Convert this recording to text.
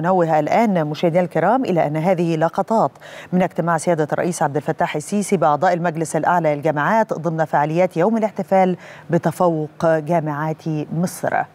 ننوه الآن مشاهدينا الكرام إلى أن هذه لقطات من اجتماع سيادة الرئيس عبد الفتاح السيسي بأعضاء المجلس الأعلى للجامعات ضمن فعاليات يوم الاحتفال بتفوق جامعات مصر